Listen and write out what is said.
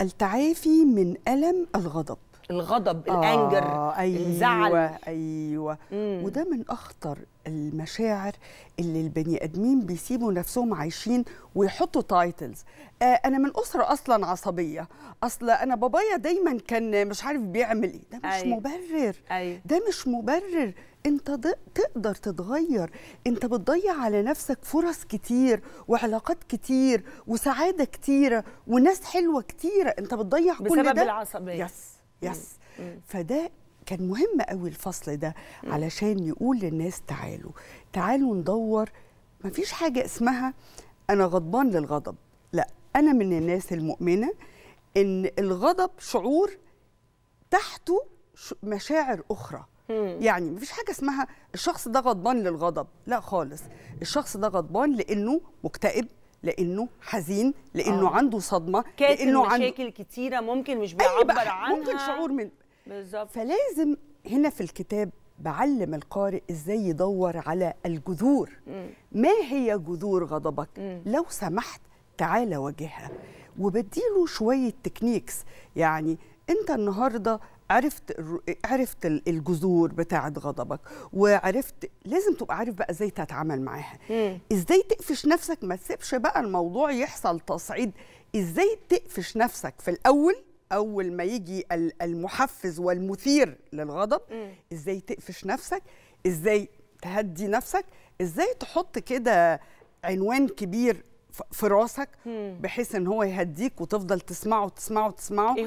التعافي من ألم الغضب الغضب آه الانجر أيوة الزعل ايوه مم. وده من اخطر المشاعر اللي البني ادمين بيسيبوا نفسهم عايشين ويحطوا تايتلز آه انا من اسره اصلا عصبيه اصل انا بابايا دايما كان مش عارف بيعمل ايه ده مش أيوة. مبرر أيوة. ده مش مبرر انت تقدر تتغير انت بتضيع على نفسك فرص كتير وعلاقات كتير وسعاده كتيره وناس حلوه كتيره انت بتضيع كل ده بسبب العصبيه يس. يس فده كان مهم قوي الفصل ده علشان يقول للناس تعالوا تعالوا ندور مفيش حاجه اسمها انا غضبان للغضب لا انا من الناس المؤمنه ان الغضب شعور تحته مشاعر اخرى يعني مفيش حاجه اسمها الشخص ده غضبان للغضب لا خالص الشخص ده غضبان لانه مكتئب لانه حزين لانه أوه. عنده صدمه لانه عنده مشاكل كتيره ممكن مش بيعبر عنها ممكن شعور من بالظبط فلازم هنا في الكتاب بعلم القارئ ازاي يدور على الجذور م. ما هي جذور غضبك م. لو سمحت تعالى واجهها وبديله شويه تكنيكس يعني انت النهارده عرفت عرفت الجذور بتاعه غضبك وعرفت لازم تبقى عارف بقى ازاي تتعامل معاها ازاي تقفش نفسك ما تسيبش بقى الموضوع يحصل تصعيد ازاي تقفش نفسك في الاول اول ما يجي المحفز والمثير للغضب ازاي تقفش نفسك ازاي تهدي نفسك ازاي تحط كده عنوان كبير في راسك بحيث ان هو يهديك وتفضل تسمعه وتسمعه وتسمعه إيه